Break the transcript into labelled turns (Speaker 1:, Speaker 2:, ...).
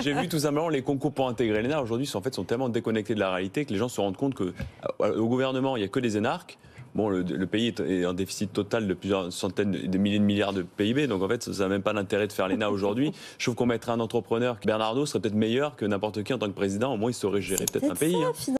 Speaker 1: J'ai vu tout
Speaker 2: simplement les concours pour intégrer l'ENA aujourd'hui sont, en fait, sont tellement déconnectés de la réalité que les gens se rendent compte que euh, au gouvernement, il n'y a que des énarques. Bon, le, pays est en déficit total de plusieurs centaines, de milliers de milliards de PIB. Donc, en fait, ça n'a même pas l'intérêt de faire l'ENA aujourd'hui. Je trouve qu'on mettrait un entrepreneur, Bernardo, serait peut-être meilleur que n'importe qui en tant que président. Au moins, il saurait gérer peut-être un pays. Hein.